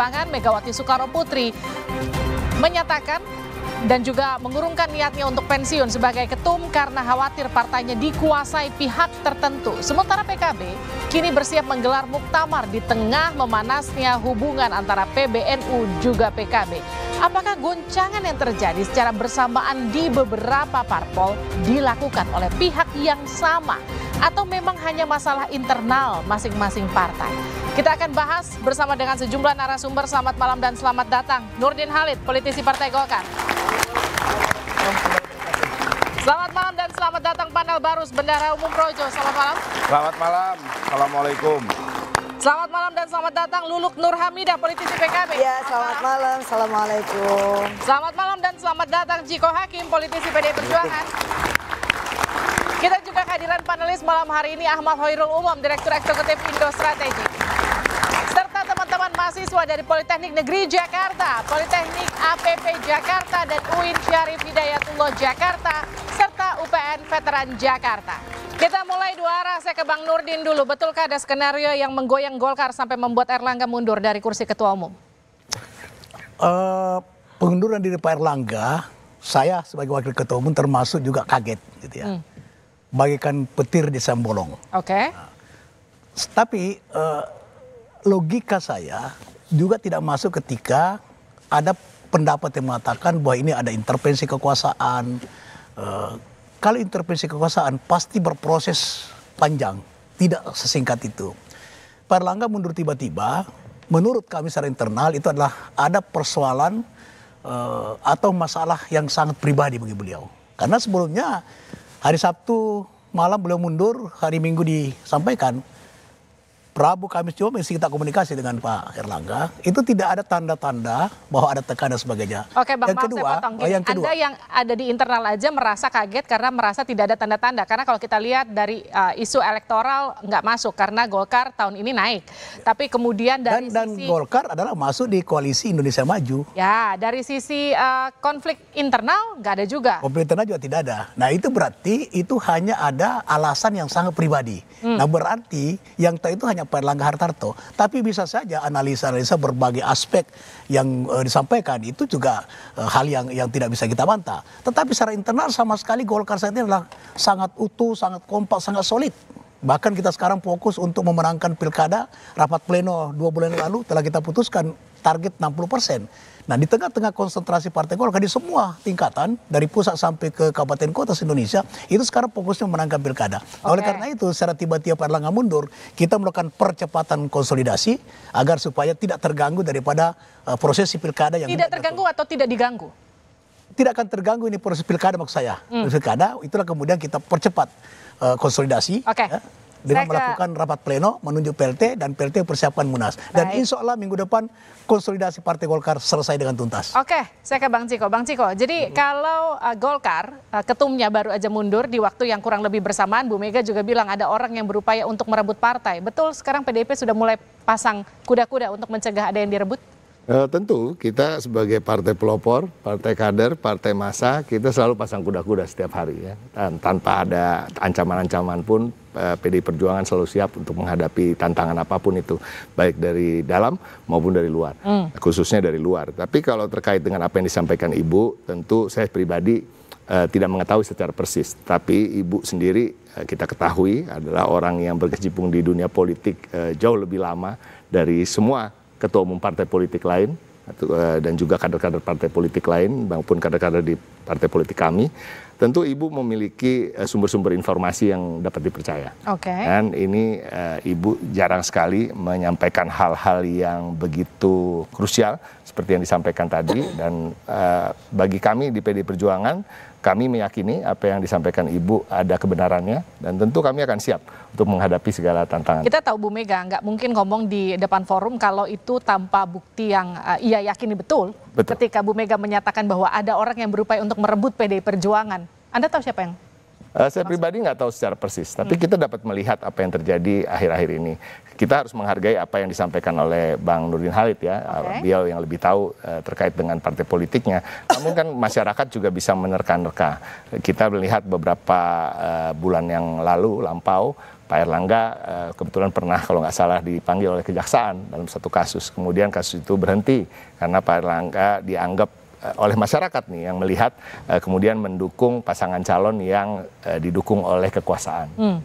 Keuangan Megawati Soekarno Putri menyatakan dan juga mengurungkan niatnya untuk pensiun sebagai ketum karena khawatir partainya dikuasai pihak tertentu. Sementara PKB kini bersiap menggelar muktamar di tengah memanasnya hubungan antara PBNU juga PKB. Apakah goncangan yang terjadi secara bersamaan di beberapa parpol dilakukan oleh pihak yang sama? atau memang hanya masalah internal masing-masing partai? Kita akan bahas bersama dengan sejumlah narasumber. Selamat malam dan selamat datang. Nurdin Halid, politisi Partai Golkar. Selamat malam dan selamat datang panel baru Bendara Umum Projo. Selamat malam. Selamat malam. Assalamualaikum. Selamat malam dan selamat datang Luluk Nur politisi PKB. Ya, selamat malam. malam. Assalamualaikum. Selamat malam dan selamat datang Jiko Hakim, politisi PD Perjuangan. Kita juga kehadiran panelis malam hari ini Ahmad Hoirul Umam, Direktur Eksekutif Indo Strategi. Serta teman-teman mahasiswa dari Politeknik Negeri Jakarta, Politeknik APP Jakarta, dan UIN Syarif Hidayatullah Jakarta, serta UPN Veteran Jakarta. Kita mulai dua arah, saya ke Bang Nurdin dulu. Betulkah ada skenario yang menggoyang Golkar sampai membuat Erlangga mundur dari kursi ketua umum? Uh, pengunduran diri Pak Erlangga, saya sebagai wakil ketua umum termasuk juga kaget gitu ya. Hmm. Bagikan petir di sambolong. Oke. Okay. Nah, tapi uh, logika saya juga tidak masuk ketika ada pendapat yang mengatakan bahwa ini ada intervensi kekuasaan. Uh, kalau intervensi kekuasaan pasti berproses panjang, tidak sesingkat itu. Parlangga mundur tiba-tiba, menurut kami secara internal itu adalah ada persoalan uh, atau masalah yang sangat pribadi bagi beliau. Karena sebelumnya Hari Sabtu malam belum mundur, hari Minggu disampaikan. Rabu, Kamis, cuma masih kita komunikasi dengan Pak Erlangga, itu tidak ada tanda-tanda bahwa ada tekanan sebagainya. Oke, Bang, yang maaf kedua, saya potong. Oh, yang kedua, Anda yang ada di internal aja merasa kaget karena merasa tidak ada tanda-tanda. Karena kalau kita lihat dari uh, isu elektoral nggak masuk karena Golkar tahun ini naik. Ya. Tapi kemudian dari dan, sisi... Dan Golkar adalah masuk di koalisi Indonesia Maju. Ya, dari sisi uh, konflik internal nggak ada juga. Konflik internal juga tidak ada. Nah, itu berarti itu hanya ada alasan yang sangat pribadi. Hmm. Nah, berarti yang itu hanya hanya Pak Erlangga Hartarto, tapi bisa saja analisa-analisa berbagai aspek yang uh, disampaikan itu juga uh, hal yang yang tidak bisa kita bantah. Tetapi secara internal sama sekali Golkar saat ini adalah sangat utuh, sangat kompak, sangat solid. Bahkan kita sekarang fokus untuk memenangkan pilkada, rapat pleno dua bulan lalu telah kita putuskan target 60 persen Nah di tengah-tengah konsentrasi partai Golkar di semua tingkatan dari pusat sampai ke kabupaten kota se Indonesia itu sekarang fokusnya menangkap pilkada. Okay. Nah, oleh karena itu secara tiba-tiba Erlangga mundur kita melakukan percepatan konsolidasi agar supaya tidak terganggu daripada uh, prosesi pilkada yang tidak terganggu atau tidak diganggu tidak akan terganggu ini proses pilkada maksud saya. Hmm. Pilkada itulah kemudian kita percepat uh, konsolidasi. Okay. Ya dengan Saya melakukan ke... rapat pleno menunjuk PLT dan PLT persiapkan munas. Baik. Dan insya Allah minggu depan konsolidasi Partai Golkar selesai dengan tuntas. Oke, saya ke Bang Ciko. Bang Ciko, jadi mm -hmm. kalau uh, Golkar uh, ketumnya baru aja mundur di waktu yang kurang lebih bersamaan, Bu Mega juga bilang ada orang yang berupaya untuk merebut partai. Betul sekarang PDIP sudah mulai pasang kuda-kuda untuk mencegah ada yang direbut? E, tentu kita sebagai partai pelopor, partai kader, partai massa, kita selalu pasang kuda-kuda setiap hari ya. Dan tanpa ada ancaman-ancaman pun e, eh, PD Perjuangan selalu siap untuk menghadapi tantangan apapun itu, baik dari dalam maupun dari luar, mm. khususnya dari luar. Tapi kalau terkait dengan apa yang disampaikan Ibu, tentu saya pribadi e, tidak mengetahui secara persis, tapi Ibu sendiri e, kita ketahui adalah orang yang berkecimpung di dunia politik e, jauh lebih lama dari semua ketua umum partai politik lain eh, dan juga kader-kader partai politik lain maupun kader-kader di partai politik kami tentu ibu memiliki eh, sumber-sumber informasi yang dapat dipercaya okay. dan ini eh, ibu jarang sekali menyampaikan hal-hal yang begitu krusial seperti yang disampaikan tadi dan bagi kami di PD Perjuangan kami meyakini apa yang disampaikan Ibu ada kebenarannya dan tentu kami akan siap untuk menghadapi segala tantangan. Kita tahu Bu Mega nggak mungkin ngomong di depan forum kalau itu tanpa bukti yang uh, ia yakini betul. betul. Ketika Bu Mega menyatakan bahwa ada orang yang berupaya untuk merebut PDI Perjuangan, Anda tahu siapa yang Uh, saya pribadi nggak tahu secara persis, tapi hmm. kita dapat melihat apa yang terjadi akhir-akhir ini kita harus menghargai apa yang disampaikan oleh Bang Nurdin Halid ya, okay. beliau yang lebih tahu eh, terkait dengan partai politiknya. Namun kan masyarakat juga bisa menerka-nerka. Kita melihat beberapa eh, bulan yang lalu lampau Pak Erlangga eh, kebetulan pernah kalau nggak salah dipanggil oleh kejaksaan dalam satu kasus. Kemudian kasus itu berhenti karena Pak Erlangga dianggap oleh masyarakat nih yang melihat kemudian mendukung pasangan calon yang didukung oleh kekuasaan. Hmm.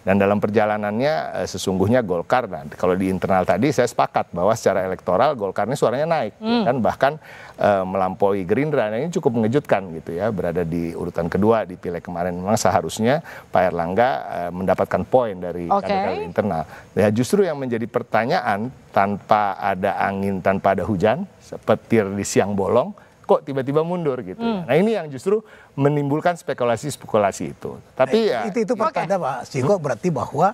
Dan dalam perjalanannya eh, sesungguhnya Golkar, nah, kalau di internal tadi saya sepakat bahwa secara elektoral Golkar ini suaranya naik, ya hmm. kan bahkan e, melampaui Gerindra. Nah ini cukup mengejutkan gitu ya, berada di urutan kedua di pileg kemarin. Memang seharusnya Pak Erlangga e, mendapatkan poin dari okay. kader internal. Ya justru yang menjadi pertanyaan tanpa ada angin, tanpa ada hujan, petir di siang bolong kok tiba-tiba mundur gitu. Hmm. Nah ini yang justru menimbulkan spekulasi-spekulasi itu. Tapi eh, ya itu itu pertanda okay. Pak Siko hmm? berarti bahwa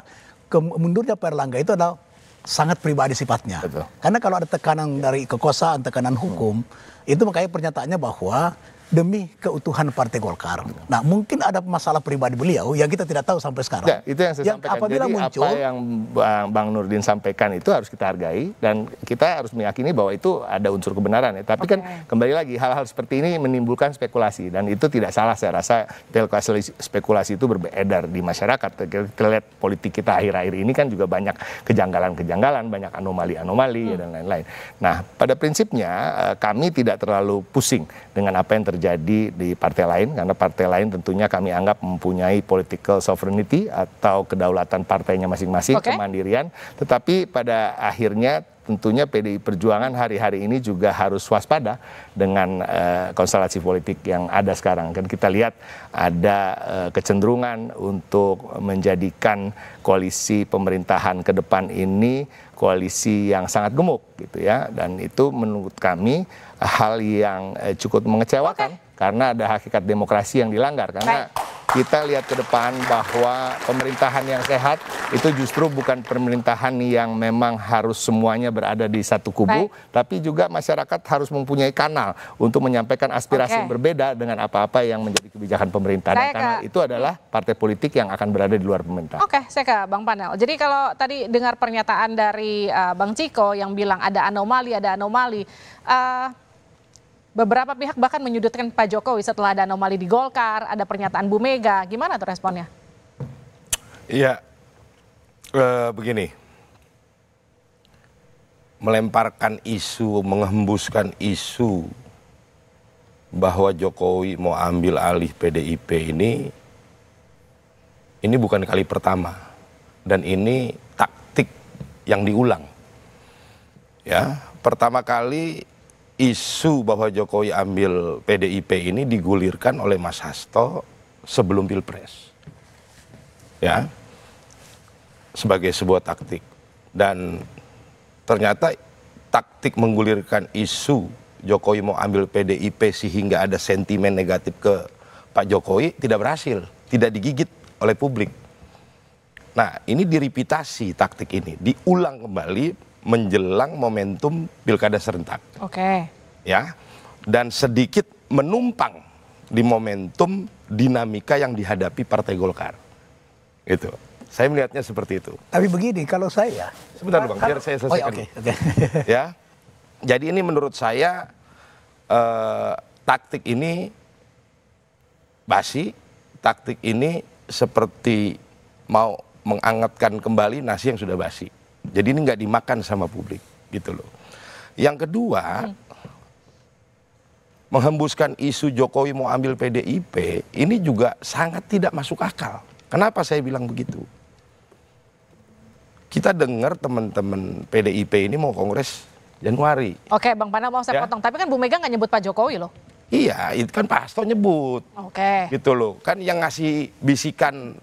mundurnya Pak Erlangga itu adalah sangat pribadi sifatnya. Betul. Karena kalau ada tekanan dari kekuasaan, tekanan hmm. hukum, hmm. itu makanya pernyataannya bahwa demi keutuhan Partai Golkar. Nah, mungkin ada masalah pribadi beliau yang kita tidak tahu sampai sekarang. Ya, itu yang saya yang sampaikan. Apabila Jadi muncul, apa yang Bang, Nurdin sampaikan itu harus kita hargai dan kita harus meyakini bahwa itu ada unsur kebenaran ya. Tapi okay. kan kembali lagi hal-hal seperti ini menimbulkan spekulasi dan itu tidak salah saya rasa spekulasi itu beredar di masyarakat. Kita lihat politik kita akhir-akhir ini kan juga banyak kejanggalan-kejanggalan, banyak anomali-anomali hmm. ya, dan lain-lain. Nah, pada prinsipnya eh, kami tidak terlalu pusing dengan apa yang terjadi terjadi di partai lain karena partai lain tentunya kami anggap mempunyai political sovereignty atau kedaulatan partainya masing-masing okay. kemandirian tetapi pada akhirnya tentunya PDI Perjuangan hari-hari ini juga harus waspada dengan uh, konstelasi politik yang ada sekarang. Kan kita lihat ada uh, kecenderungan untuk menjadikan koalisi pemerintahan ke depan ini koalisi yang sangat gemuk gitu ya dan itu menurut kami hal yang eh, cukup mengecewakan okay. karena ada hakikat demokrasi yang dilanggar karena Baik. kita lihat ke depan bahwa pemerintahan yang sehat itu justru bukan pemerintahan yang memang harus semuanya berada di satu kubu Baik. tapi juga masyarakat harus mempunyai kanal untuk menyampaikan aspirasi okay. yang berbeda dengan apa-apa yang menjadi kebijakan pemerintah saya dan kanal ke... itu adalah partai politik yang akan berada di luar pemerintah. Oke, okay, saya ke Bang Panel. Jadi kalau tadi dengar pernyataan dari uh, Bang Ciko yang bilang ada anomali, ada anomali uh, beberapa pihak bahkan menyudutkan Pak Jokowi setelah ada anomali di Golkar, ada pernyataan Bu Mega. Gimana tuh responnya? Iya, uh, begini, melemparkan isu, menghembuskan isu bahwa Jokowi mau ambil alih PDIP ini, ini bukan kali pertama, dan ini taktik yang diulang. Ya, pertama kali isu bahwa Jokowi ambil PDIP ini digulirkan oleh Mas Hasto sebelum Pilpres. Ya. Sebagai sebuah taktik. Dan ternyata taktik menggulirkan isu Jokowi mau ambil PDIP sehingga ada sentimen negatif ke Pak Jokowi tidak berhasil, tidak digigit oleh publik. Nah, ini diripitasi taktik ini, diulang kembali menjelang momentum pilkada serentak. Oke. Okay. Ya. Dan sedikit menumpang di momentum dinamika yang dihadapi Partai Golkar. Itu. Saya melihatnya seperti itu. Tapi begini, kalau saya sebentar Bang, biar saya oh, iya, selesaikan. Oh, okay, okay. ya. Jadi ini menurut saya eh, taktik ini basi, taktik ini seperti mau mengangkatkan kembali nasi yang sudah basi. Jadi ini nggak dimakan sama publik gitu loh. Yang kedua, hmm. menghembuskan isu Jokowi mau ambil PDIP ini juga sangat tidak masuk akal. Kenapa saya bilang begitu? Kita dengar teman-teman PDIP ini mau kongres Januari. Oke, Bang Panah mau saya ya? potong, tapi kan Bu Mega nggak nyebut Pak Jokowi loh. Iya, itu kan Pak Hasto nyebut. Oke. Gitu loh. Kan yang ngasih bisikan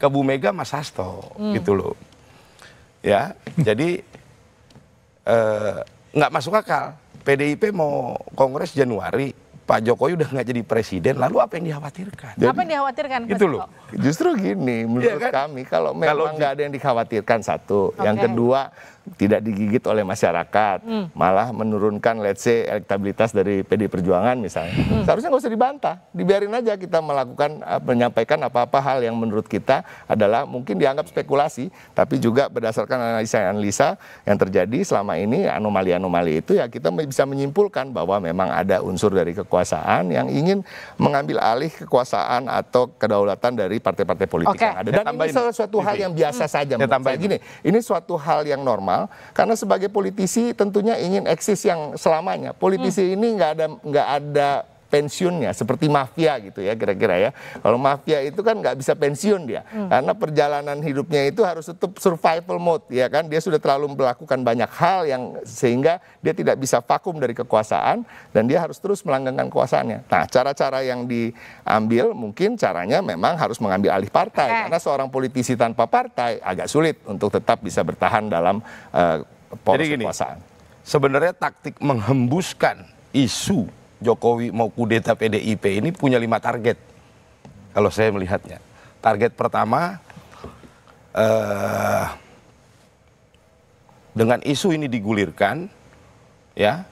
ke Bu Mega Mas Hasto hmm. gitu loh ya jadi eh, nggak masuk akal pdip mau kongres januari Pak Jokowi udah nggak jadi presiden, lalu apa yang dikhawatirkan? Jadi, apa yang dikhawatirkan? Itu loh, justru gini menurut ya kan? kami kalau memang nggak ada yang dikhawatirkan satu, okay. yang kedua tidak digigit oleh masyarakat, hmm. malah menurunkan let's say elektabilitas dari PD Perjuangan misalnya. Hmm. Seharusnya nggak usah dibantah, dibiarin aja kita melakukan eh, menyampaikan apa-apa hal yang menurut kita adalah mungkin dianggap spekulasi, tapi juga berdasarkan analisa-analisa yang terjadi selama ini anomali-anomali itu ya kita bisa menyimpulkan bahwa memang ada unsur dari kekuasaan yang ingin mengambil alih kekuasaan atau kedaulatan dari partai-partai politik okay. yang ada. Dan ya, ini suatu hal yang biasa hmm. saja. Ya, menurut gini, ini suatu hal yang normal maksimal karena sebagai politisi tentunya ingin eksis yang selamanya politisi hmm. ini nggak ada nggak ada pensiunnya seperti mafia gitu ya kira-kira ya. Kalau mafia itu kan nggak bisa pensiun dia hmm. karena perjalanan hidupnya itu harus tetap survival mode ya kan. Dia sudah terlalu melakukan banyak hal yang sehingga dia tidak bisa vakum dari kekuasaan dan dia harus terus melanggengkan kekuasaannya. Nah, cara-cara yang diambil mungkin caranya memang harus mengambil alih partai eh. karena seorang politisi tanpa partai agak sulit untuk tetap bisa bertahan dalam uh, poros kekuasaan. Sebenarnya taktik menghembuskan isu Jokowi mau kudeta PDIP ini punya lima target. Kalau saya melihatnya, target pertama eh, dengan isu ini digulirkan, ya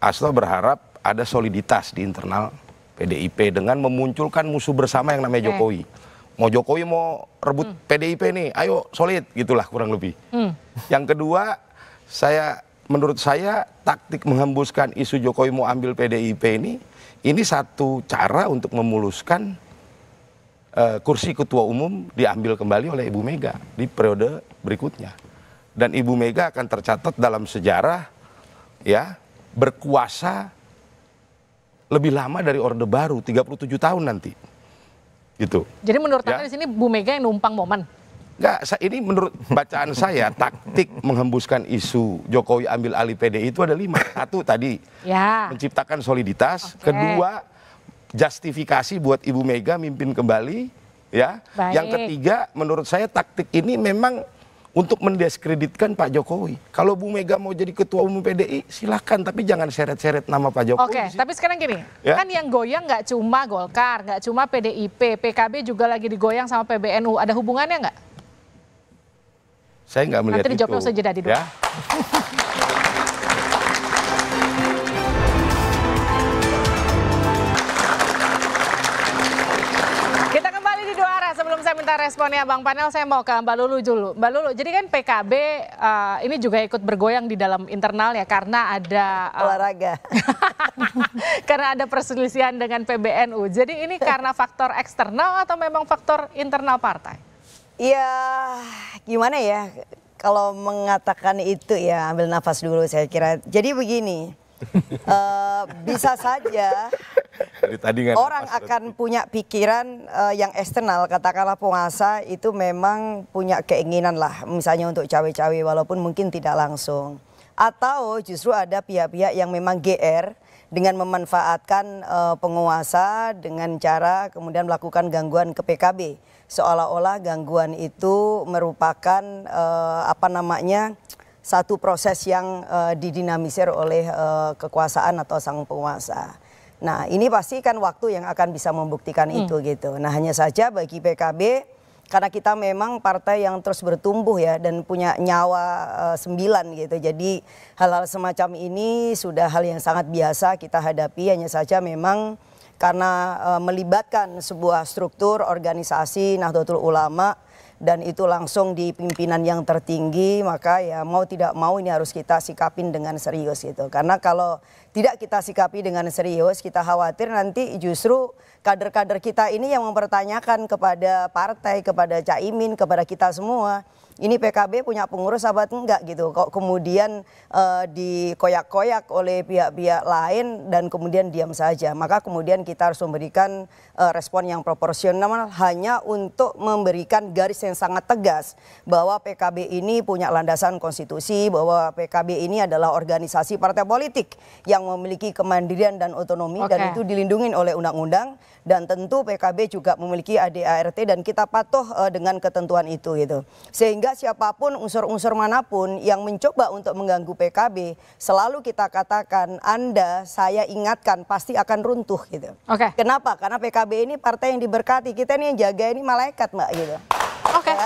Asto berharap ada soliditas di internal PDIP dengan memunculkan musuh bersama yang namanya Jokowi. Hmm. Mau Jokowi mau rebut hmm. PDIP nih, ayo solid gitulah kurang lebih. Hmm. Yang kedua, saya menurut saya taktik menghembuskan isu Jokowi mau ambil PDIP ini ini satu cara untuk memuluskan uh, kursi ketua umum diambil kembali oleh Ibu Mega di periode berikutnya. Dan Ibu Mega akan tercatat dalam sejarah ya berkuasa lebih lama dari Orde Baru 37 tahun nanti. Gitu. Jadi menurut ya. Anda di sini Bu Mega yang numpang momen? Enggak, ini menurut bacaan saya taktik menghembuskan isu Jokowi ambil alih PDI itu ada lima. Satu tadi ya. menciptakan soliditas. Okay. Kedua justifikasi buat Ibu Mega mimpin kembali. Ya, Baik. yang ketiga menurut saya taktik ini memang untuk mendiskreditkan Pak Jokowi. Kalau Bu Mega mau jadi ketua umum PDI, silakan, tapi jangan seret-seret nama Pak Jokowi. Oke, tapi sekarang gini, ya? kan yang goyang nggak cuma Golkar, nggak cuma PDIP, PKB juga lagi digoyang sama PBNU. Ada hubungannya nggak? Saya nggak melihat Nanti itu. Nanti dijawab ya. kita kembali di sebelum saya minta responnya Bang Panel, saya mau ke Mbak Lulu dulu. Mbak Lulu, jadi kan PKB uh, eh, ini juga ikut bergoyang di dalam internal ya karena ada uh, olahraga. karena ada perselisihan dengan PBNU. Jadi ini karena faktor eksternal atau memang faktor internal partai? Ya gimana ya kalau mengatakan itu ya ambil nafas dulu saya kira. Jadi begini, uh, bisa saja tadi orang akan punya pikiran uh, yang eksternal katakanlah penguasa itu memang punya keinginan lah misalnya untuk cawe-cawe walaupun mungkin tidak langsung. Atau justru ada pihak-pihak yang memang GR dengan memanfaatkan uh, penguasa dengan cara kemudian melakukan gangguan ke PKB seolah-olah gangguan itu merupakan uh, apa namanya satu proses yang uh, didinamisir oleh uh, kekuasaan atau sang penguasa. Nah, ini pasti kan waktu yang akan bisa membuktikan hmm. itu gitu. Nah, hanya saja bagi PKB karena kita memang partai yang terus bertumbuh ya dan punya nyawa uh, sembilan gitu. Jadi hal-hal semacam ini sudah hal yang sangat biasa kita hadapi hanya saja memang karena uh, melibatkan sebuah struktur organisasi Nahdlatul Ulama dan itu langsung di pimpinan yang tertinggi maka ya mau tidak mau ini harus kita sikapin dengan serius gitu karena kalau tidak kita sikapi dengan serius, kita khawatir nanti justru kader-kader kita ini yang mempertanyakan kepada partai, kepada Caimin, kepada kita semua. Ini PKB punya pengurus sahabat enggak gitu. Kok kemudian e, dikoyak-koyak oleh pihak-pihak lain dan kemudian diam saja. Maka kemudian kita harus memberikan e, respon yang proporsional hanya untuk memberikan garis yang sangat tegas bahwa PKB ini punya landasan konstitusi, bahwa PKB ini adalah organisasi partai politik yang memiliki kemandirian dan otonomi okay. dan itu dilindungi oleh undang-undang dan tentu PKB juga memiliki ADART dan kita patuh uh, dengan ketentuan itu gitu. Sehingga siapapun unsur-unsur manapun yang mencoba untuk mengganggu PKB selalu kita katakan Anda saya ingatkan pasti akan runtuh gitu. Oke. Okay. Kenapa? Karena PKB ini partai yang diberkati. Kita ini yang jaga ini malaikat Mbak gitu. Oke. Okay. Nah, ya,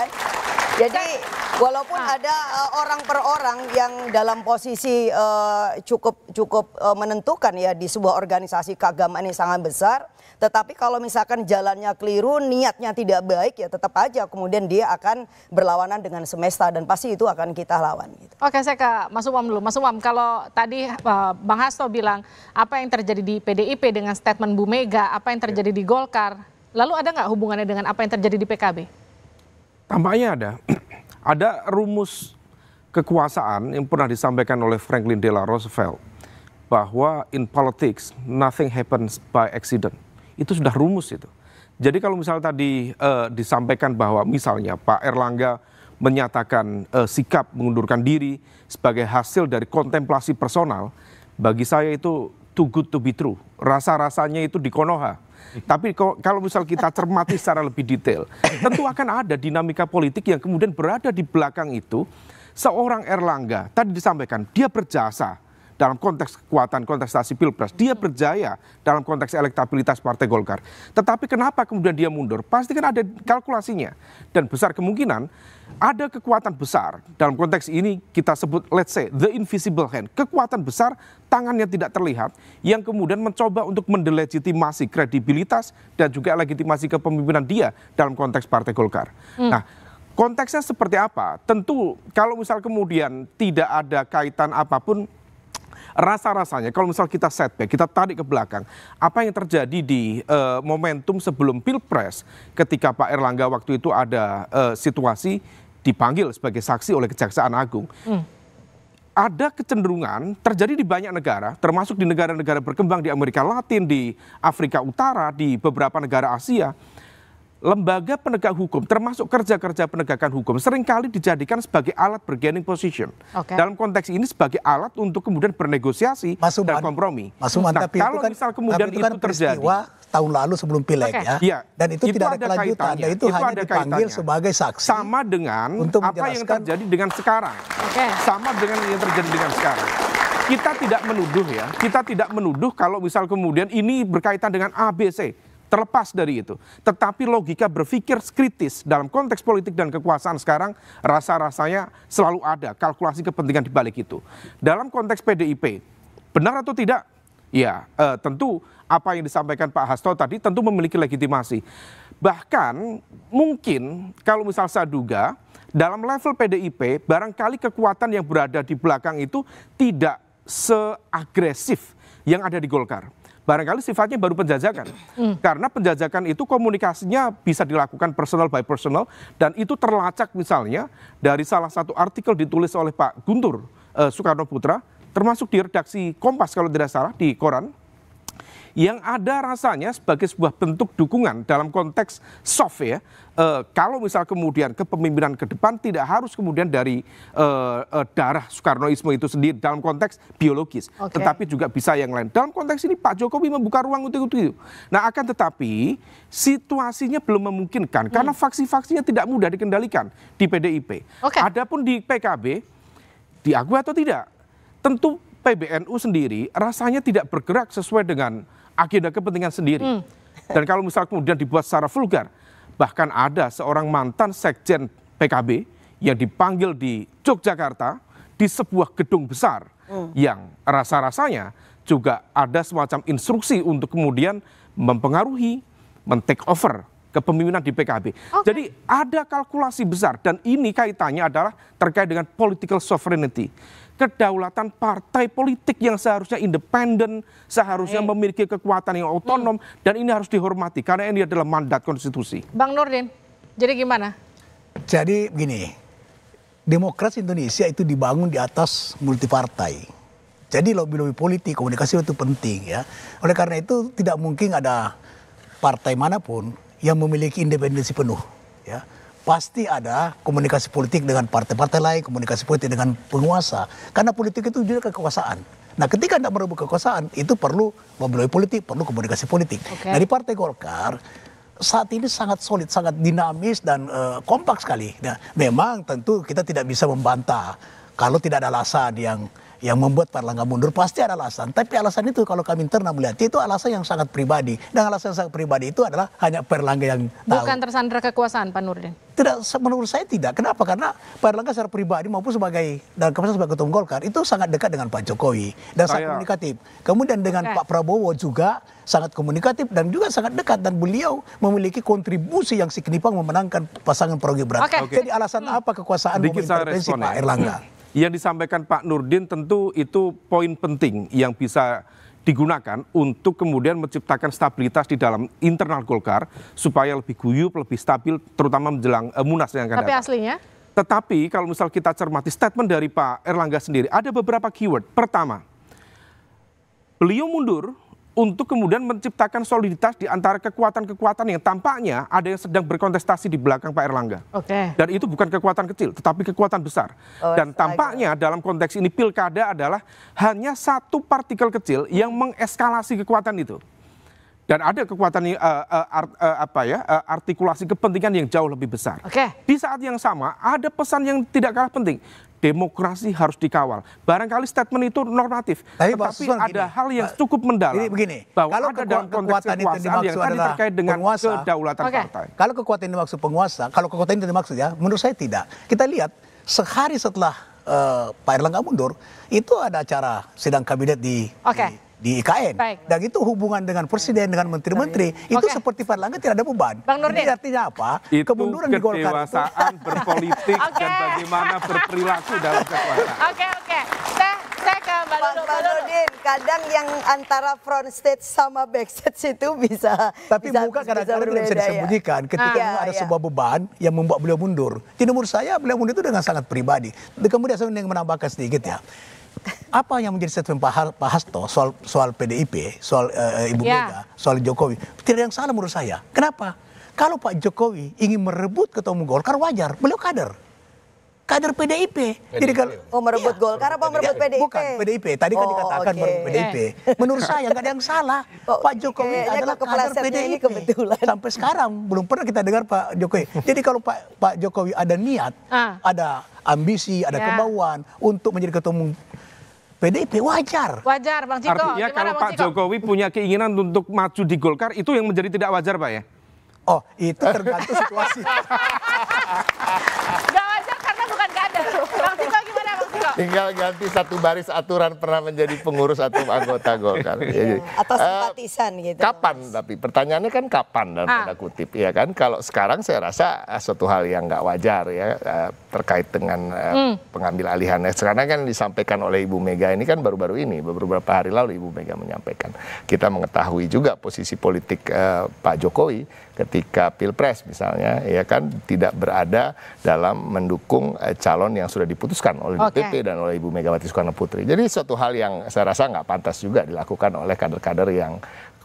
jadi walaupun ah. ada uh, orang per orang yang dalam posisi uh, cukup cukup uh, menentukan ya di sebuah organisasi keagamaan yang sangat besar, tetapi kalau misalkan jalannya keliru, niatnya tidak baik ya tetap aja kemudian dia akan berlawanan dengan semesta dan pasti itu akan kita lawan. Gitu. Oke saya ke Mas Umam dulu. Mas Umam kalau tadi uh, Bang Hasto bilang apa yang terjadi di PDIP dengan statement Bu Mega, apa yang terjadi di Golkar, lalu ada nggak hubungannya dengan apa yang terjadi di PKB? Tampaknya ada. ada rumus kekuasaan yang pernah disampaikan oleh Franklin Delano Roosevelt bahwa in politics nothing happens by accident. Itu sudah rumus itu. Jadi kalau misalnya tadi uh, disampaikan bahwa misalnya Pak Erlangga menyatakan uh, sikap mengundurkan diri sebagai hasil dari kontemplasi personal, bagi saya itu too good to be true. Rasa-rasanya itu di Konoha tapi kalau misal kita cermati secara lebih detail, tentu akan ada dinamika politik yang kemudian berada di belakang itu. Seorang Erlangga tadi disampaikan dia berjasa dalam konteks kekuatan kontestasi pilpres. Dia berjaya dalam konteks elektabilitas Partai Golkar. Tetapi kenapa kemudian dia mundur? Pasti kan ada kalkulasinya. Dan besar kemungkinan ada kekuatan besar. Dalam konteks ini kita sebut let's say the invisible hand. Kekuatan besar tangannya tidak terlihat yang kemudian mencoba untuk mendelegitimasi kredibilitas dan juga legitimasi kepemimpinan dia dalam konteks Partai Golkar. Hmm. Nah, konteksnya seperti apa? Tentu kalau misal kemudian tidak ada kaitan apapun rasa-rasanya kalau misal kita setback, kita tarik ke belakang, apa yang terjadi di uh, momentum sebelum Pilpres ketika Pak Erlangga waktu itu ada uh, situasi dipanggil sebagai saksi oleh Kejaksaan Agung. Hmm ada kecenderungan terjadi di banyak negara, termasuk di negara-negara berkembang di Amerika Latin, di Afrika Utara, di beberapa negara Asia lembaga penegak hukum, termasuk kerja-kerja penegakan hukum, seringkali dijadikan sebagai alat bargaining position. Okay. Dalam konteks ini sebagai alat untuk kemudian bernegosiasi Masuman, dan kompromi. Masuman, nah, tapi kalau itu kan, misal kemudian tapi itu, kan itu terjadi, tahun lalu sebelum pileg okay. ya. ya, dan itu, itu tidak ada kelanjutan, dan itu, itu hanya ada dipanggil kaitannya. sebagai saksi. Sama dengan untuk apa yang terjadi dengan sekarang. Okay. Sama dengan yang terjadi dengan sekarang kita tidak menuduh ya, kita tidak menuduh kalau misal kemudian ini berkaitan dengan ABC terlepas dari itu. Tetapi logika berpikir kritis dalam konteks politik dan kekuasaan sekarang rasa-rasanya selalu ada kalkulasi kepentingan di balik itu. Dalam konteks PDIP, benar atau tidak? Ya, eh, tentu apa yang disampaikan Pak Hasto tadi tentu memiliki legitimasi. Bahkan mungkin kalau misal saya duga dalam level PDIP barangkali kekuatan yang berada di belakang itu tidak seagresif yang ada di Golkar barangkali sifatnya baru penjajakan. Mm. Karena penjajakan itu komunikasinya bisa dilakukan personal by personal dan itu terlacak misalnya dari salah satu artikel ditulis oleh Pak Guntur eh, Soekarno Putra termasuk di redaksi Kompas kalau tidak salah di koran yang ada rasanya sebagai sebuah bentuk dukungan dalam konteks soft ya. E, kalau misal kemudian kepemimpinan ke depan tidak harus kemudian dari e, e, darah Soekarnoisme itu sendiri dalam konteks biologis, okay. tetapi juga bisa yang lain. Dalam konteks ini Pak Jokowi membuka ruang untuk itu. Nah akan tetapi situasinya belum memungkinkan hmm. karena faksi-faksinya tidak mudah dikendalikan di PDIP. Okay. Adapun di PKB diakui atau tidak, tentu PBNU sendiri rasanya tidak bergerak sesuai dengan agenda kepentingan sendiri. Hmm. Dan kalau misalnya kemudian dibuat secara vulgar, bahkan ada seorang mantan sekjen PKB yang dipanggil di Yogyakarta di sebuah gedung besar hmm. yang rasa-rasanya juga ada semacam instruksi untuk kemudian mempengaruhi, men-take over kepemimpinan di PKB. Okay. Jadi ada kalkulasi besar dan ini kaitannya adalah terkait dengan political sovereignty kedaulatan partai politik yang seharusnya independen, seharusnya Baik. memiliki kekuatan yang otonom hmm. dan ini harus dihormati karena ini adalah mandat konstitusi. Bang Nurdin, jadi gimana? Jadi begini, demokrasi Indonesia itu dibangun di atas multipartai. Jadi lobby-lobby politik, komunikasi itu penting ya. Oleh karena itu tidak mungkin ada partai manapun yang memiliki independensi penuh ya pasti ada komunikasi politik dengan partai-partai lain, komunikasi politik dengan penguasa. Karena politik itu juga kekuasaan. Nah, ketika Anda merebut kekuasaan, itu perlu membeli politik, perlu komunikasi politik. Okay. Nah, di Partai Golkar saat ini sangat solid, sangat dinamis dan uh, kompak sekali. Nah, memang tentu kita tidak bisa membantah kalau tidak ada alasan yang yang membuat Pak Erlangga mundur pasti ada alasan. Tapi alasan itu kalau kami internal melihat itu alasan yang sangat pribadi. Dan alasan yang sangat pribadi itu adalah hanya Pak Erlangga yang tahu. Bukan tersandra kekuasaan Pak Nurdin? Tidak, menurut saya tidak. Kenapa? Karena Pak Erlangga secara pribadi maupun sebagai dan kemudian sebagai Ketum Golkar itu sangat dekat dengan Pak Jokowi dan sangat komunikatif. Kemudian dengan okay. Pak Prabowo juga sangat komunikatif dan juga sangat dekat dan beliau memiliki kontribusi yang signifikan memenangkan pasangan Prabowo Gibran. Okay. Jadi alasan hmm. apa kekuasaan Dikit intervensi Pak ya. Erlangga? Hmm yang disampaikan Pak Nurdin tentu itu poin penting yang bisa digunakan untuk kemudian menciptakan stabilitas di dalam internal Golkar supaya lebih guyup, lebih stabil terutama menjelang eh, Munas yang akan Tapi datang. aslinya? Tetapi kalau misal kita cermati statement dari Pak Erlangga sendiri ada beberapa keyword. Pertama, beliau mundur untuk kemudian menciptakan soliditas di antara kekuatan-kekuatan yang tampaknya ada yang sedang berkontestasi di belakang Pak Erlangga. Okay. Dan itu bukan kekuatan kecil, tetapi kekuatan besar. Oh, Dan tampaknya like dalam konteks ini pilkada adalah hanya satu partikel kecil yang mengeskalasi kekuatan itu. Dan ada kekuatan uh, eh, uh, eh, art, uh, eh, apa ya uh, artikulasi kepentingan yang jauh lebih besar. Okay. Di saat yang sama ada pesan yang tidak kalah penting demokrasi harus dikawal. Barangkali statement itu normatif, tapi tetapi ada gini, hal yang cukup mendalam. Ini begini, bahwa kalau ada dalam kekuatan itu dimaksud yang adalah terkait dengan penguasa, kedaulatan okay. partai. Kalau kekuatan ini dimaksud penguasa, kalau kekuatan ini dimaksud ya, menurut saya tidak. Kita lihat sehari setelah uh, Pak Erlangga mundur, itu ada acara sidang kabinet di, okay. di di IKN. Baik. Dan itu hubungan dengan presiden dengan menteri-menteri itu okay. seperti Pak Langga tidak ada beban. Bang Nurdin. Ini artinya apa? Itu Kemunduran di Golkar itu berpolitik okay. dan bagaimana berperilaku dalam kekuasaan. Oke, okay, oke. Okay. Saya saya ke Mbak Nurdin, kadang yang antara front stage sama back stage itu bisa Tapi bisa, muka kadang-kadang bisa, bisa ya. disembunyikan ketika ah. ada ya. sebuah beban yang membuat beliau mundur. Di nomor saya beliau mundur itu dengan sangat pribadi. Kemudian saya ingin menambahkan sedikit ya apa yang menjadi statement Pak, Pak Hasto soal soal PDIP, soal uh, Ibu yeah. Mega, soal Jokowi, tidak yang salah menurut saya. Kenapa? Kalau Pak Jokowi ingin merebut ketua umum Golkar wajar, beliau kader kader PDIP. PDIP. Jadi kalau oh merebut iya. Golkar apa merebut PDIP? Bukan PDIP. Tadi kan oh, dikatakan okay. merebut PDIP. Eh. Menurut saya nggak ada yang salah. Oh, Pak Jokowi eh, adalah kader PDIP. Kebetulan. Sampai sekarang belum pernah kita dengar Pak Jokowi. Jadi kalau Pak Pak Jokowi ada niat, ah. ada ambisi, ada yeah. kemauan untuk menjadi ketua umum PDIP wajar. Wajar, Bang Ciko. Artinya Gimana, kalau Bang Pak Ciko? Jokowi punya keinginan untuk maju di Golkar itu yang menjadi tidak wajar, Pak ya? Oh, itu tergantung situasi. Tinggal ganti satu baris aturan pernah menjadi pengurus atau anggota Golkar. Iya. Iya, ya, atau eh, simpatisan uh, gitu. Kapan mas. tapi pertanyaannya kan kapan dan ah. tanda kutip ya kan kalau sekarang saya rasa eh, suatu hal yang nggak wajar ya eh, terkait dengan uh, hmm. pengambil alihan. Nah, Karena kan disampaikan oleh Ibu Mega ini kan baru-baru ini, beberapa hari lalu Ibu Mega menyampaikan. Kita mengetahui juga posisi politik uh, Pak Jokowi ketika Pilpres misalnya, ya kan tidak berada dalam mendukung uh, calon yang sudah diputuskan oleh okay. DPP dan oleh Ibu Megawati Soekarno Putri. Jadi suatu hal yang saya rasa nggak pantas juga dilakukan oleh kader-kader yang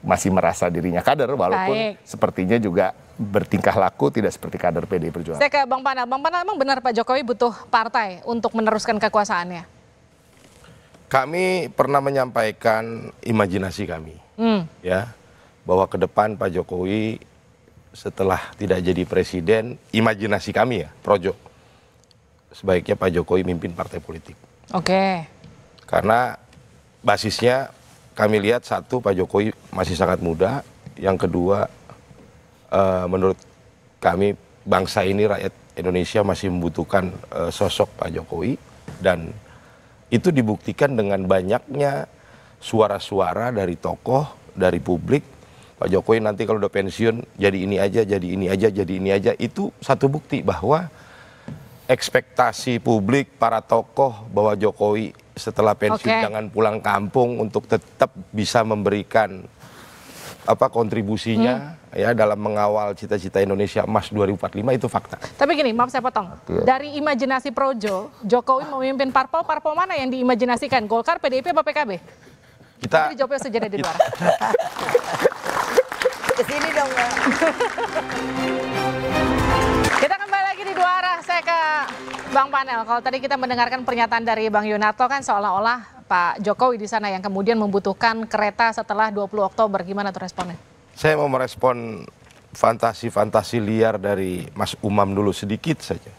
masih merasa dirinya kader walaupun Baik. sepertinya juga bertingkah laku tidak seperti kader PDI Perjuangan. Saya ke Bang Panel. Bang Panel memang benar Pak Jokowi butuh partai untuk meneruskan kekuasaannya? Kami pernah menyampaikan imajinasi kami. Hmm. Ya, bahwa ke depan Pak Jokowi setelah tidak jadi presiden, imajinasi kami ya, projo. Sebaiknya Pak Jokowi mimpin partai politik. Oke. Okay. Karena basisnya kami lihat satu Pak Jokowi masih sangat muda, yang kedua uh, menurut kami bangsa ini rakyat Indonesia masih membutuhkan uh, sosok Pak Jokowi dan itu dibuktikan dengan banyaknya suara-suara dari tokoh, dari publik. Pak Jokowi nanti kalau udah pensiun jadi ini aja, jadi ini aja, jadi ini aja. Itu satu bukti bahwa ekspektasi publik para tokoh bahwa Jokowi setelah pensiun okay. jangan pulang kampung untuk tetap bisa memberikan apa kontribusinya hmm. ya dalam mengawal cita-cita Indonesia emas 2045 itu fakta. Tapi gini, maaf saya potong. Dari imajinasi Projo, Jokowi memimpin parpol, parpol mana yang diimajinasikan? Golkar, PDIP, apa PKB? Kita Jadi jawabnya saja di luar. Kesini dong. Kita kembali lagi di dua arah. Saya ke Bang Panel, kalau tadi kita mendengarkan pernyataan dari Bang Yunarto kan seolah-olah Pak Jokowi di sana yang kemudian membutuhkan kereta setelah 20 Oktober. Gimana tuh responnya? Saya mau merespon fantasi-fantasi liar dari Mas Umam dulu sedikit saja.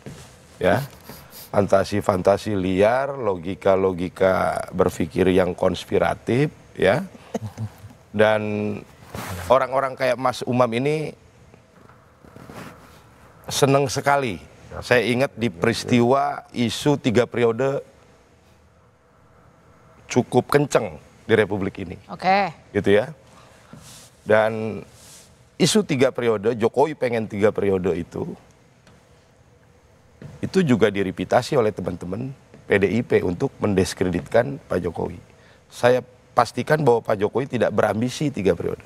Ya. Fantasi-fantasi liar, logika-logika berpikir yang konspiratif, ya. Dan orang-orang kayak Mas Umam ini seneng sekali saya ingat di peristiwa isu tiga periode cukup kenceng di Republik ini. Oke. Okay. Gitu ya. Dan isu tiga periode, Jokowi pengen tiga periode itu, itu juga diripitasi oleh teman-teman PDIP untuk mendiskreditkan Pak Jokowi. Saya pastikan bahwa Pak Jokowi tidak berambisi tiga periode.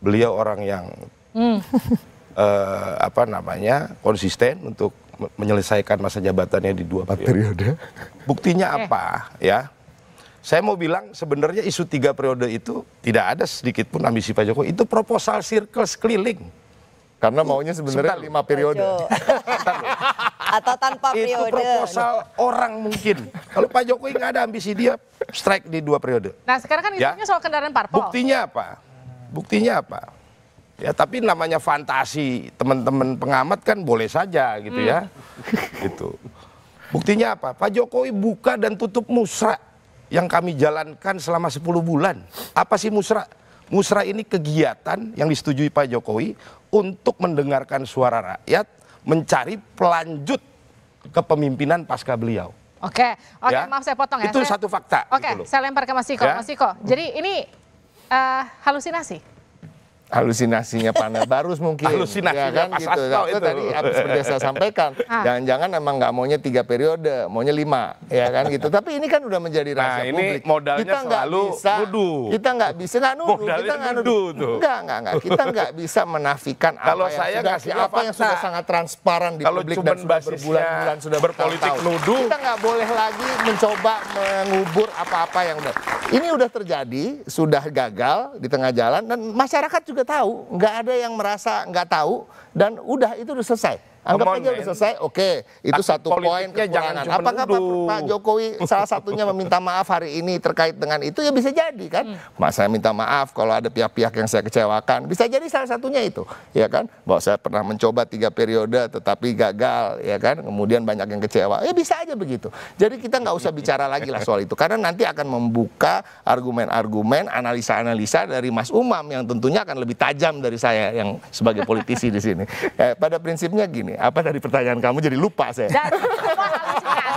Beliau orang yang hmm eh, apa namanya konsisten untuk menyelesaikan masa jabatannya di dua periode. periode. Buktinya eh. apa ya? Saya mau bilang sebenarnya isu tiga periode itu tidak ada sedikit pun ambisi Pak Jokowi. Itu proposal circle sekeliling. Karena maunya sebenarnya Sebentar, lima periode. Atau tanpa periode. Itu proposal orang mungkin. Kalau Pak Jokowi nggak ada ambisi dia strike di dua periode. Nah sekarang kan ya. isunya ya? soal kendaraan parpol. Buktinya apa? Buktinya apa? Ya tapi namanya fantasi teman-teman pengamat kan boleh saja gitu ya. Hmm. Gitu. Buktinya apa? Pak Jokowi buka dan tutup musra yang kami jalankan selama 10 bulan. Apa sih musra? Musra ini kegiatan yang disetujui Pak Jokowi untuk mendengarkan suara rakyat, mencari pelanjut kepemimpinan pasca beliau. Oke, oke, ya? maaf saya potong ya. Itu saya, satu fakta. Oke, gitu saya lempar ke Mas Iko. Ya? Mas Iko, jadi ini uh, halusinasi halusinasinya panel Barus mungkin. halusinasi ya kan, gitu. itu. tadi habis seperti saya sampaikan. Ah. Jangan-jangan emang nggak maunya tiga periode, maunya lima, ya kan gitu. Tapi ini kan udah menjadi nah, rahasia nah, ini publik. modalnya kita nggak bisa, nuduh. Kita nggak bisa nggak nuduh. kita nggak nuduh. Nggak, nggak, nggak. Kita nggak bisa menafikan apa Kalau yang saya sudah, apa fakta. yang sudah sangat transparan di Kalau publik dan sudah berbulan-bulan sudah berpolitik nuduh. Kita nggak boleh lagi mencoba mengubur apa-apa yang udah. Ini udah terjadi, sudah gagal di tengah jalan dan masyarakat juga udah tahu, nggak ada yang merasa nggak tahu, dan udah itu udah selesai. Anggap aja udah selesai. Oke, itu Aku satu poin kekurangan. Apakah Pak, Pak Jokowi salah satunya meminta maaf hari ini terkait dengan itu ya bisa jadi kan? Hmm. Mas saya minta maaf kalau ada pihak-pihak yang saya kecewakan. Bisa jadi salah satunya itu, ya kan? Bahwa saya pernah mencoba tiga periode tetapi gagal, ya kan? Kemudian banyak yang kecewa. Ya bisa aja begitu. Jadi kita nggak usah bicara lagi lah soal itu karena nanti akan membuka argumen-argumen, analisa-analisa dari Mas Umam yang tentunya akan lebih tajam dari saya yang sebagai politisi di sini ini. Eh, pada prinsipnya gini, apa dari pertanyaan kamu jadi lupa saya.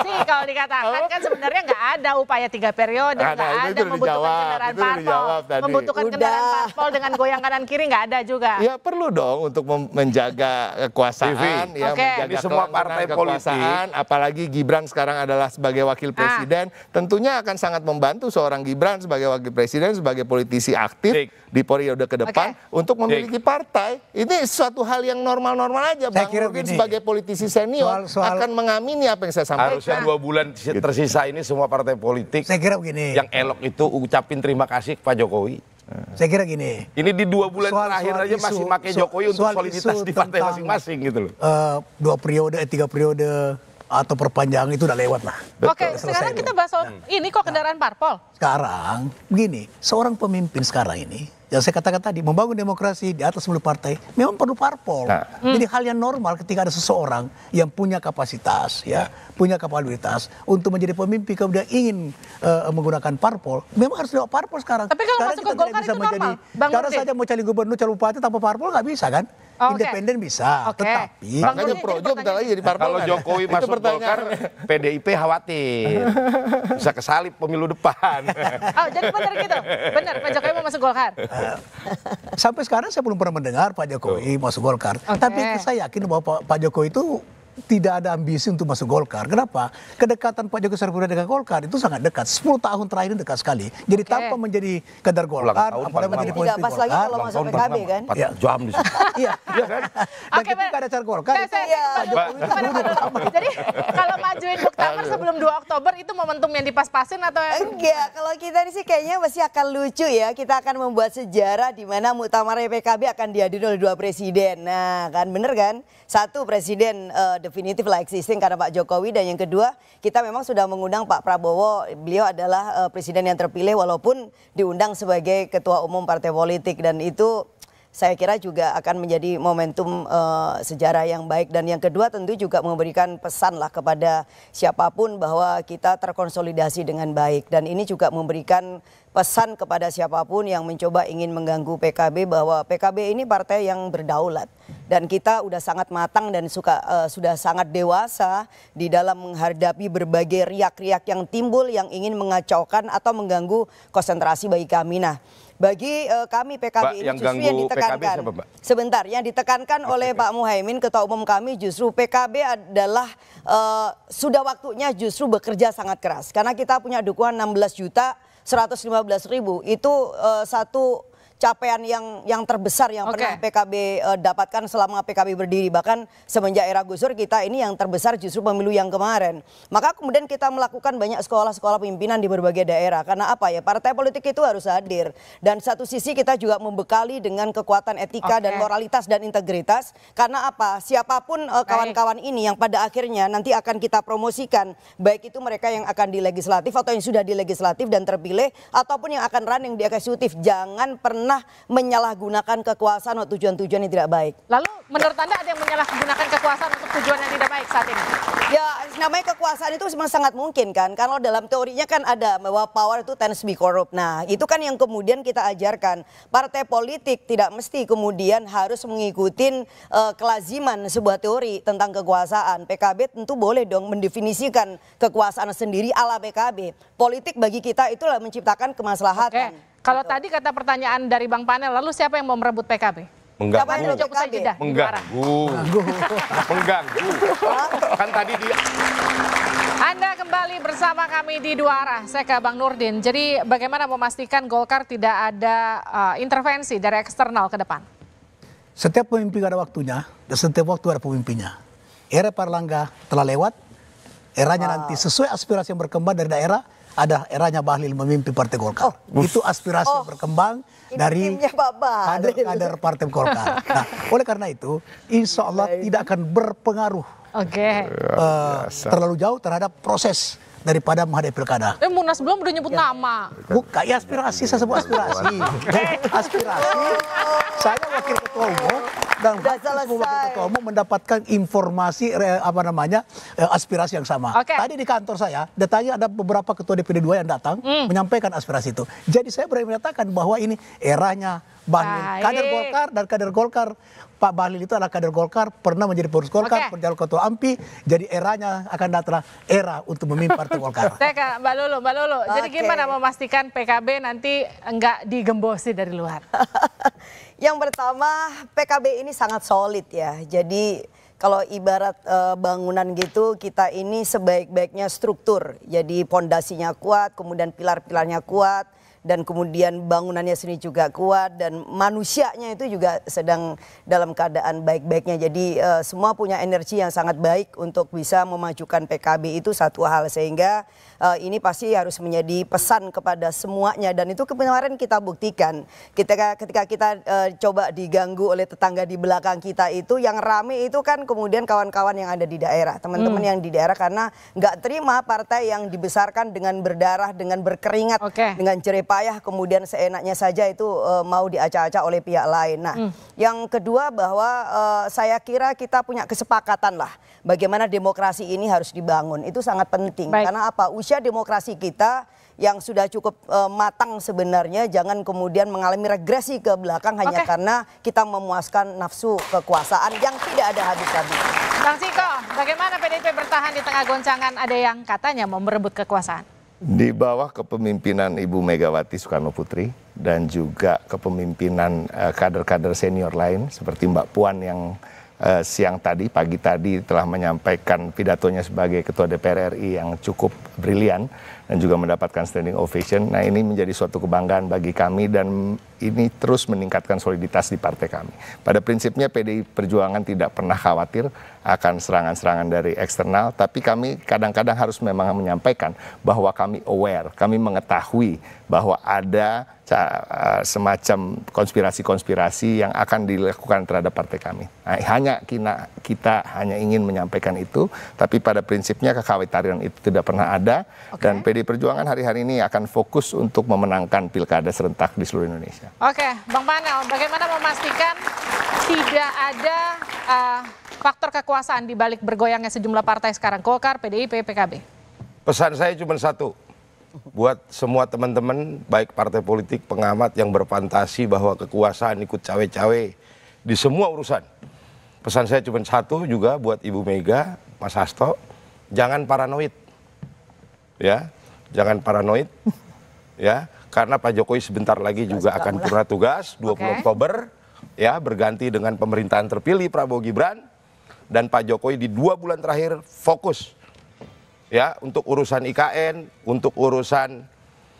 Dan kalau dikatakan oh. kan sebenarnya nggak ada upaya tiga periode, nggak nah, ada membutuhkan dijawab, kendaraan parpol, membutuhkan Udah. kendaraan parpol dengan goyang kanan kiri nggak ada juga. Ya perlu dong untuk menjaga kekuasaan, TV. ya okay. menjaga Ini semua partai kekuasaan, politik. apalagi Gibran sekarang adalah sebagai wakil ah. presiden, ah. tentunya akan sangat membantu seorang Gibran sebagai wakil presiden, sebagai politisi aktif Dik. di periode ke depan okay. untuk memiliki Dik. partai. Ini suatu hal yang yang normal-normal aja Bang gini, sebagai politisi senior soal, soal, akan mengamini apa yang saya sampaikan. Harusnya dua bulan gitu. tersisa ini semua partai politik. Saya kira begini. Yang elok itu ucapin terima kasih Pak Jokowi. Saya kira gini. Ini di dua bulan soal, terakhir soal aja isu, masih pakai Jokowi soal, untuk soliditas di partai masing-masing gitu loh. Uh, dua periode, tiga periode atau perpanjangan itu udah lewat lah. Oke, okay, sekarang kita bahas soal hmm. ini kok kendaraan nah, parpol. Sekarang begini, seorang pemimpin sekarang ini yang saya katakan tadi membangun demokrasi di atas melalui partai memang perlu parpol. Nah. Hmm. Jadi hal yang normal ketika ada seseorang yang punya kapasitas ya, punya kapabilitas untuk menjadi pemimpin kemudian ingin uh, menggunakan parpol, memang harus lewat parpol sekarang. Tapi kalau sekarang masuk ke Golkar itu normal. Menjadi, saja mau cari gubernur, calon bupati tanpa parpol nggak bisa kan? Oh, Independen bisa, okay. tetapi makanya Projo bentar lagi jadi parpol. Kalau Jokowi masuk Golkar, PDIP khawatir bisa kesalip pemilu depan. oh, jadi benar gitu. Benar Pak Jokowi mau masuk Golkar. Eh, sampai sekarang saya belum pernah mendengar Pak Jokowi Tuh. masuk Golkar, okay. tapi saya yakin bahwa Pak Jokowi itu tidak ada ambisi untuk masuk Golkar. Kenapa? Kedekatan Pak Jokowi Sarpura dengan Golkar itu sangat dekat. 10 tahun terakhir ini dekat sekali. Jadi okay. tanpa menjadi kadar Golkar, apalagi menjadi politik Golkar. Tidak pas lagi kalau masuk PKB kan? Ya. Jam di situ. Iya. kan? Dan ketika ada cara Golkar, Pak Jokowi itu Jadi kalau majuin Muktamar sebelum 2 Oktober itu momentum yang dipas-pasin atau enggak? Kalau kita ini sih kayaknya masih akan lucu ya. Kita akan membuat sejarah di mana Muktamar PKB akan dihadiri oleh dua presiden. Nah, kan bener kan? Satu presiden uh, definitif lah existing karena Pak Jokowi dan yang kedua kita memang sudah mengundang Pak Prabowo. Beliau adalah uh, presiden yang terpilih walaupun diundang sebagai ketua umum partai politik dan itu saya kira juga akan menjadi momentum uh, sejarah yang baik dan yang kedua tentu juga memberikan pesan lah kepada siapapun bahwa kita terkonsolidasi dengan baik dan ini juga memberikan pesan kepada siapapun yang mencoba ingin mengganggu PKB bahwa PKB ini partai yang berdaulat dan kita sudah sangat matang dan suka uh, sudah sangat dewasa di dalam menghadapi berbagai riak-riak yang timbul yang ingin mengacaukan atau mengganggu konsentrasi bagi kami nah bagi uh, kami PKB Pak, ini yang justru yang ditekankan. PKB siapa, Pak? Sebentar, yang ditekankan okay, oleh Pak Muhaimin Ketua Umum kami justru PKB adalah uh, sudah waktunya justru bekerja sangat keras. Karena kita punya dukungan 16 juta 115 ribu itu uh, satu capaian yang yang terbesar yang okay. pernah PKB uh, eh, dapatkan selama PKB berdiri bahkan semenjak era gusur kita ini yang terbesar justru pemilu yang kemarin. Maka kemudian kita melakukan banyak sekolah-sekolah pimpinan di berbagai daerah karena apa ya partai politik itu harus hadir dan satu sisi kita juga membekali dengan kekuatan etika okay. dan moralitas dan integritas karena apa siapapun eh, kawan-kawan uh, ini yang pada akhirnya nanti akan kita promosikan baik itu mereka yang akan di legislatif atau yang sudah di legislatif dan terpilih ataupun yang akan running di eksekutif jangan pernah pernah menyalahgunakan kekuasaan atau tujuan-tujuan yang tidak baik. Lalu menurut Anda ada yang menyalahgunakan kekuasaan untuk tujuan yang tidak baik saat ini? Ya namanya kekuasaan itu memang sangat mungkin kan. Kalau dalam teorinya kan ada bahwa power itu tends to be corrupt. Nah itu kan yang kemudian kita ajarkan. Partai politik tidak mesti kemudian harus mengikuti uh, eh, kelaziman sebuah teori tentang kekuasaan. PKB tentu boleh dong mendefinisikan kekuasaan sendiri ala PKB. Politik bagi kita itulah menciptakan kemaslahatan. Okay. Kalau tadi kata pertanyaan dari Bang Panel, lalu siapa yang mau merebut PKB? Mengganggu. Mengganggu. Mengganggu. kan tadi dia anda kembali bersama kami di dua arah. Saya ke Bang Nurdin. Jadi bagaimana memastikan Golkar tidak ada uh, intervensi dari eksternal ke depan? Setiap pemimpin ada waktunya dan setiap waktu ada pemimpinnya. Era Parlangga telah lewat, eranya wow. nanti ah. sesuai aspirasi yang berkembang dari daerah, ada eranya Bahlil memimpin Partai Golkar. Oh. Itu aspirasi oh. berkembang Ini dari kader-kader Partai Golkar. Nah, oleh karena itu, insya Allah Baik. tidak akan berpengaruh okay. uh, eh, terlalu jauh terhadap proses daripada menghadapi pilkada. Eh, Munas belum udah nyebut ya. nama. Buka ya aspirasi, saya sebut aspirasi. aspirasi, saya wakil ketua umum, dan hak semua wakil ketua umum mendapatkan informasi apa namanya eh, aspirasi yang sama. Okay. Tadi di kantor saya datanya ada beberapa ketua DPD 2 yang datang mm. menyampaikan aspirasi itu. Jadi saya berani menyatakan bahwa ini eranya Bahlil, kader Golkar dan kader Golkar Pak Bahlil itu adalah kader Golkar, pernah menjadi pengurus Golkar, okay. pernah ketua AMPI, jadi eranya akan datang era untuk memimpin Partai Golkar. Teka, Mbak Lulu, Mbak Lulu, okay. jadi gimana memastikan PKB nanti enggak digembosi dari luar? Yang pertama PKB ini sangat solid ya. Jadi kalau ibarat e, bangunan gitu kita ini sebaik-baiknya struktur. Jadi pondasinya kuat, kemudian pilar-pilarnya kuat, dan kemudian bangunannya sini juga kuat dan manusianya itu juga sedang dalam keadaan baik-baiknya. Jadi uh, semua punya energi yang sangat baik untuk bisa memajukan PKB itu satu hal sehingga uh, ini pasti harus menjadi pesan kepada semuanya dan itu kemarin kita buktikan ketika ketika kita uh, coba diganggu oleh tetangga di belakang kita itu yang rame itu kan kemudian kawan-kawan yang ada di daerah, teman-teman hmm. yang di daerah karena nggak terima partai yang dibesarkan dengan berdarah, dengan berkeringat, okay. dengan cerepa payah kemudian seenaknya saja itu uh, mau diaca-aca oleh pihak lain. Nah, hmm. yang kedua bahwa uh, saya kira kita punya kesepakatan lah bagaimana demokrasi ini harus dibangun. Itu sangat penting Baik. karena apa? Usia demokrasi kita yang sudah cukup uh, matang sebenarnya jangan kemudian mengalami regresi ke belakang okay. hanya karena kita memuaskan nafsu kekuasaan yang tidak ada habis-habisnya. Bang Ciko, bagaimana PDIP bertahan di tengah goncangan ada yang katanya mau merebut kekuasaan? di bawah kepemimpinan Ibu Megawati Soekarno Putri dan juga kepemimpinan eh, kader-kader uh, senior lain seperti Mbak Puan yang uh, siang tadi pagi tadi telah menyampaikan pidatonya sebagai Ketua DPR RI yang cukup brilian dan juga mendapatkan standing ovation. Nah ini menjadi suatu kebanggaan bagi kami dan ini terus meningkatkan soliditas di partai kami. Pada prinsipnya PDI Perjuangan tidak pernah khawatir akan serangan-serangan dari eksternal, tapi kami kadang-kadang harus memang menyampaikan bahwa kami aware, kami mengetahui bahwa ada eh, semacam konspirasi-konspirasi yang akan dilakukan terhadap partai kami. Nah, hanya kita, kita hanya ingin menyampaikan itu, tapi pada prinsipnya kekhawatiran itu tidak pernah ada okay. dan PD Perjuangan hari-hari ini akan fokus untuk memenangkan pilkada serentak di seluruh Indonesia. Iya. Oke, Bang Panel, bagaimana memastikan tidak ada uh, faktor kekuasaan di balik bergoyangnya sejumlah partai sekarang, Golkar, PDIP, PKB? Pesan saya cuma satu, buat semua teman-teman, baik partai politik, pengamat yang berfantasi bahwa kekuasaan ikut cawe-cawe di semua urusan. Pesan saya cuma satu juga buat Ibu Mega, Mas Hasto, jangan paranoid. Ya, jangan paranoid. Ya, karena Pak Jokowi sebentar lagi juga akan purna tugas 20 okay. Oktober ya berganti dengan pemerintahan terpilih Prabowo Gibran dan Pak Jokowi di dua bulan terakhir fokus ya untuk urusan IKN, untuk urusan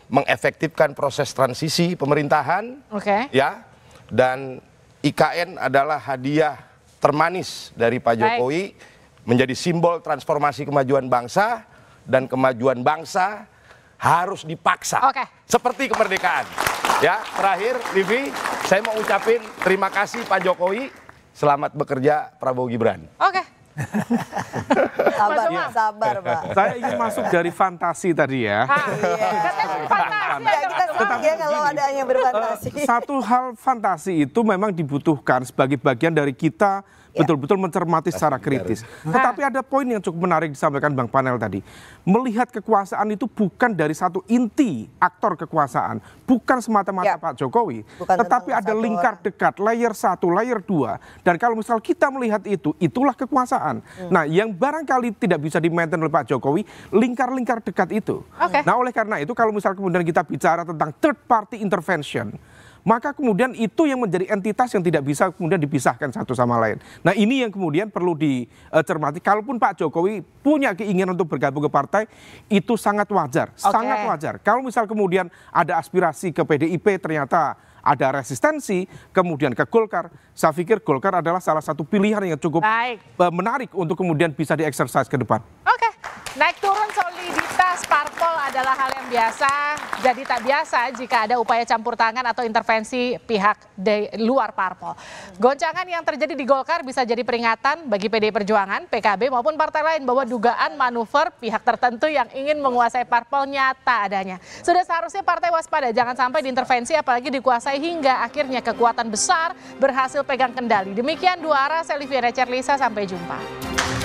mengefektifkan proses transisi pemerintahan, okay. ya dan IKN adalah hadiah termanis dari Pak Jokowi Baik. menjadi simbol transformasi kemajuan bangsa dan kemajuan bangsa harus dipaksa. Okay. Seperti kemerdekaan. Ya, terakhir Livi, saya mau ucapin terima kasih Pak Jokowi. Selamat bekerja Prabowo Gibran. Oke. Okay. sabar, ya. sabar, Pak. Saya ingin masuk dari fantasi tadi ya. Ha, ah, iya. fantasi. Iya, kita ya kalau ada yang berfantasi. Eh, satu hal fantasi itu memang dibutuhkan sebagai bagian dari kita Ya. betul-betul mencermati secara kritis. Nah. Tetapi ada poin yang cukup menarik disampaikan Bang Panel tadi. Melihat kekuasaan itu bukan dari satu inti aktor kekuasaan, bukan semata-mata ya. Pak Jokowi, bukan tetapi ada lingkar orang. dekat, layer satu, layer dua. Dan kalau misal kita melihat itu, itulah kekuasaan. Hmm. Nah, yang barangkali tidak bisa dimainkan oleh Pak Jokowi, lingkar-lingkar dekat itu. Okay. Nah, oleh karena itu kalau misal kemudian kita bicara tentang third party intervention, maka kemudian itu yang menjadi entitas yang tidak bisa kemudian dipisahkan satu sama lain. Nah ini yang kemudian perlu dicermati. Kalaupun Pak Jokowi punya keinginan untuk bergabung ke partai, itu sangat wajar, okay. sangat wajar. Kalau misal kemudian ada aspirasi ke PDIP ternyata ada resistensi, kemudian ke Golkar. Saya pikir Golkar adalah salah satu pilihan yang cukup Baik. Eh, menarik untuk kemudian bisa dieksersis ke depan. Oke. Okay. Naik turun soliditas parpol adalah hal yang biasa, jadi tak biasa jika ada upaya campur tangan atau intervensi pihak di luar parpol. Goncangan yang terjadi di Golkar bisa jadi peringatan bagi PD Perjuangan, PKB maupun partai lain bahwa dugaan manuver pihak tertentu yang ingin menguasai parpol nyata adanya. Sudah seharusnya partai waspada, jangan sampai diintervensi apalagi dikuasai hingga akhirnya kekuatan besar berhasil pegang kendali. Demikian dua arah, saya Livia Lisa, sampai jumpa.